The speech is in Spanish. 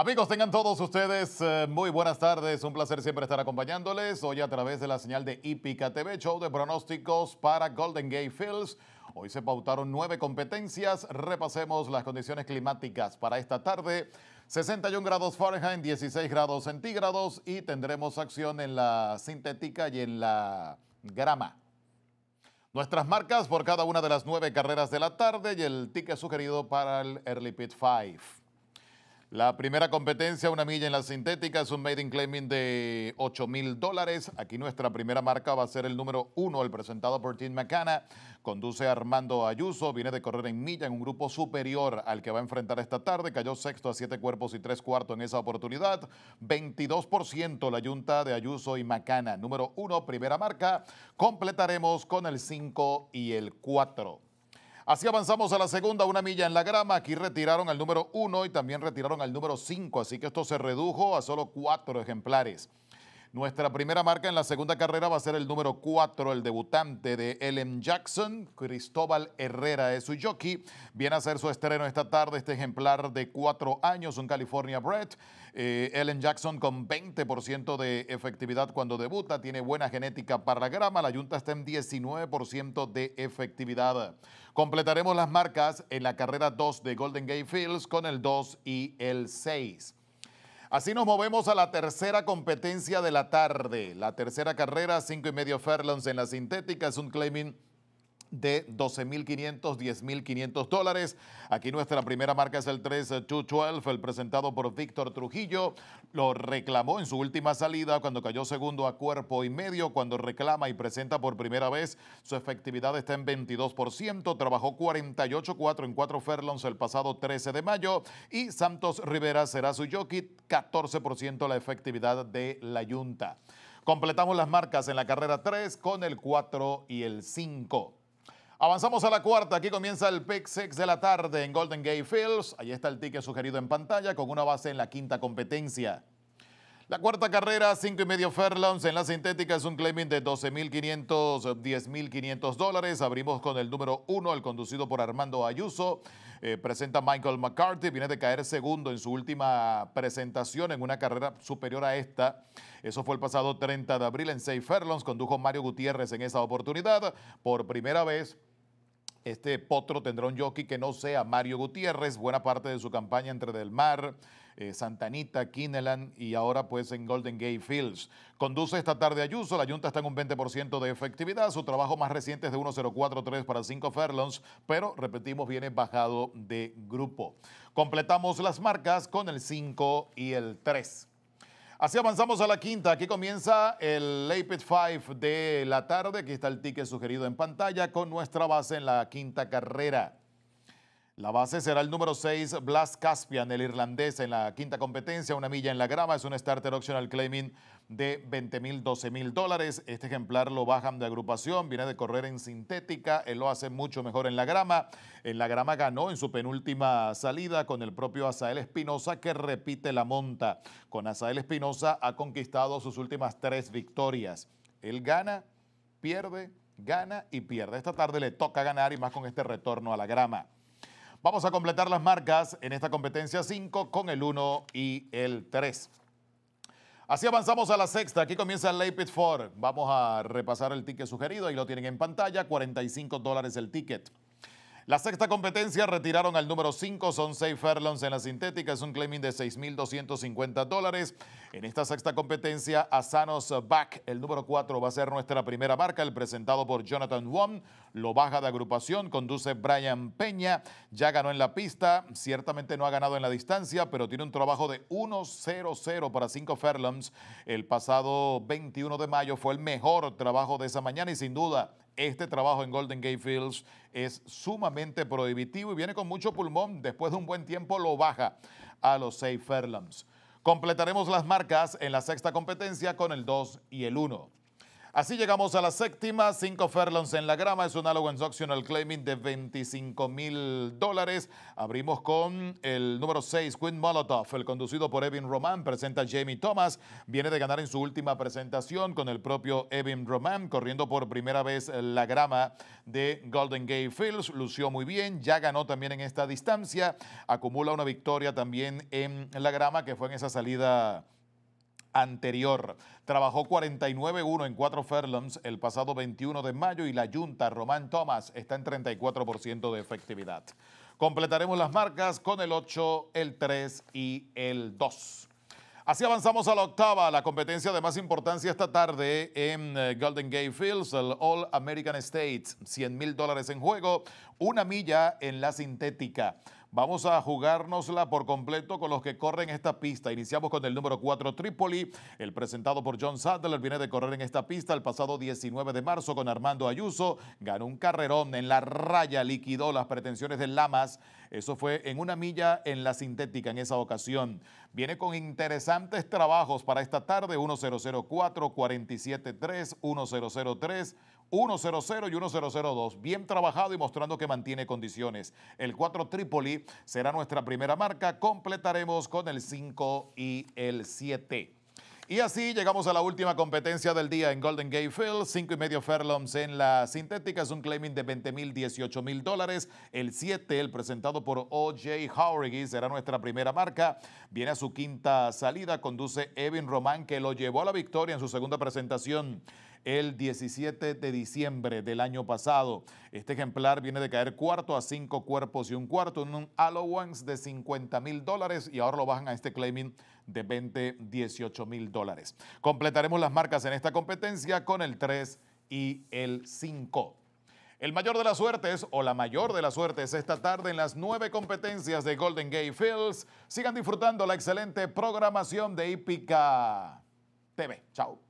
Amigos, tengan todos ustedes eh, muy buenas tardes. Un placer siempre estar acompañándoles hoy a través de la señal de IPICA TV, show de pronósticos para Golden Gate Fields. Hoy se pautaron nueve competencias. Repasemos las condiciones climáticas para esta tarde. 61 grados Fahrenheit, 16 grados centígrados y tendremos acción en la sintética y en la grama. Nuestras marcas por cada una de las nueve carreras de la tarde y el ticket sugerido para el Early Pit 5. La primera competencia, una milla en la sintética, es un Made in Claiming de 8 mil dólares. Aquí nuestra primera marca va a ser el número uno, el presentado por Tim McCanna. Conduce Armando Ayuso, viene de correr en milla en un grupo superior al que va a enfrentar esta tarde. Cayó sexto a siete cuerpos y tres cuartos en esa oportunidad. 22% la yunta de Ayuso y Macana. Número uno, primera marca. Completaremos con el 5 y el 4. Así avanzamos a la segunda, una milla en la grama. Aquí retiraron al número 1 y también retiraron al número 5, así que esto se redujo a solo cuatro ejemplares. Nuestra primera marca en la segunda carrera va a ser el número 4, el debutante de Ellen Jackson. Cristóbal Herrera es su jockey. Viene a hacer su estreno esta tarde este ejemplar de 4 años, un California Bred. Eh, Ellen Jackson con 20% de efectividad cuando debuta. Tiene buena genética para la grama. La yunta está en 19% de efectividad. Completaremos las marcas en la carrera 2 de Golden Gate Fields con el 2 y el 6. Así nos movemos a la tercera competencia de la tarde. La tercera carrera, cinco y medio furlongs en la sintética, es un claiming de 12.500, 10.500 dólares. Aquí nuestra primera marca es el 3212, eh, el presentado por Víctor Trujillo. Lo reclamó en su última salida cuando cayó segundo a cuerpo y medio. Cuando reclama y presenta por primera vez, su efectividad está en 22%. Trabajó 48.4 en 4 furlongs el pasado 13 de mayo. Y Santos Rivera será su jockey, 14% la efectividad de la Yunta. Completamos las marcas en la carrera 3 con el 4 y el 5. Avanzamos a la cuarta. Aquí comienza el pick 6 de la tarde en Golden Gate Fields. Ahí está el ticket sugerido en pantalla con una base en la quinta competencia. La cuarta carrera, cinco y medio furlongs en la sintética, es un claiming de 12.500, 10.500 dólares. Abrimos con el número uno, el conducido por Armando Ayuso. Eh, presenta Michael McCarthy, viene de caer segundo en su última presentación en una carrera superior a esta. Eso fue el pasado 30 de abril en 6 furlongs. Condujo Mario Gutiérrez en esa oportunidad. Por primera vez este potro tendrá un jockey que no sea Mario Gutiérrez, buena parte de su campaña entre Del Mar, eh, Santanita, Kineland y ahora pues en Golden Gate Fields. Conduce esta tarde Ayuso, la Junta está en un 20% de efectividad, su trabajo más reciente es de 1.043 para 5 furlongs, pero repetimos, viene bajado de grupo. Completamos las marcas con el 5 y el 3. Así avanzamos a la quinta. Aquí comienza el Lapid 5 de la tarde. Aquí está el ticket sugerido en pantalla con nuestra base en la quinta carrera. La base será el número 6, Blas Caspian, el irlandés, en la quinta competencia, una milla en la grama. Es un starter optional claiming de 20 mil, 12 mil dólares. Este ejemplar lo bajan de agrupación, viene de correr en sintética, él lo hace mucho mejor en la grama. En la grama ganó en su penúltima salida con el propio Azael Espinosa, que repite la monta. Con Azael Espinosa ha conquistado sus últimas tres victorias. Él gana, pierde, gana y pierde. Esta tarde le toca ganar y más con este retorno a la grama. Vamos a completar las marcas en esta competencia 5 con el 1 y el 3. Así avanzamos a la sexta. Aquí comienza el pit 4. Vamos a repasar el ticket sugerido. Ahí lo tienen en pantalla. 45 dólares el ticket. La sexta competencia retiraron al número 5, son 6 furlongs en la sintética, es un claiming de 6.250 dólares. En esta sexta competencia, Asanos Back, el número 4, va a ser nuestra primera marca, el presentado por Jonathan Wong, lo baja de agrupación, conduce Brian Peña, ya ganó en la pista, ciertamente no ha ganado en la distancia, pero tiene un trabajo de 1-0-0 para 5 furlongs. El pasado 21 de mayo fue el mejor trabajo de esa mañana y sin duda este trabajo en Golden Gate Fields es sumamente prohibitivo y viene con mucho pulmón. Después de un buen tiempo lo baja a los seis Fairlands. Completaremos las marcas en la sexta competencia con el 2 y el 1. Así llegamos a la séptima, Cinco furlongs en la grama, es un análogo en optional claiming de 25 mil dólares. Abrimos con el número 6, Quinn Molotov, el conducido por Evin Roman, presenta Jamie Thomas, viene de ganar en su última presentación con el propio Evin Roman, corriendo por primera vez la grama de Golden Gate Fields, lució muy bien, ya ganó también en esta distancia, acumula una victoria también en la grama que fue en esa salida anterior. Trabajó 49-1 en cuatro furlongs el pasado 21 de mayo y la Junta Román Thomas está en 34% de efectividad. Completaremos las marcas con el 8, el 3 y el 2. Así avanzamos a la octava, la competencia de más importancia esta tarde en eh, Golden Gate Fields, el All American States, 100 mil dólares en juego, una milla en la sintética. Vamos a jugárnosla por completo con los que corren esta pista. Iniciamos con el número 4, Trípoli. El presentado por John Sadler viene de correr en esta pista el pasado 19 de marzo con Armando Ayuso. Ganó un carrerón en la raya, liquidó las pretensiones del Lamas. Eso fue en una milla en la sintética en esa ocasión. Viene con interesantes trabajos para esta tarde, 1004, 473, 1003, 100 y 1002, bien trabajado y mostrando que mantiene condiciones. El 4 Tripoli será nuestra primera marca, completaremos con el 5 y el 7. Y así llegamos a la última competencia del día en Golden Gate Field. 5 y medio furlongs en la sintética. Es un claiming de 20 mil, 18 mil dólares. El 7, el presentado por O.J. Howery, será nuestra primera marca. Viene a su quinta salida. Conduce Evin Román, que lo llevó a la victoria en su segunda presentación el 17 de diciembre del año pasado. Este ejemplar viene de caer cuarto a cinco cuerpos y un cuarto en un allowance de 50 mil dólares y ahora lo bajan a este claiming de 20, 18 mil dólares. Completaremos las marcas en esta competencia con el 3 y el 5. El mayor de las suertes o la mayor de las suertes esta tarde en las nueve competencias de Golden Gate Fields. Sigan disfrutando la excelente programación de Hípica TV. Chao.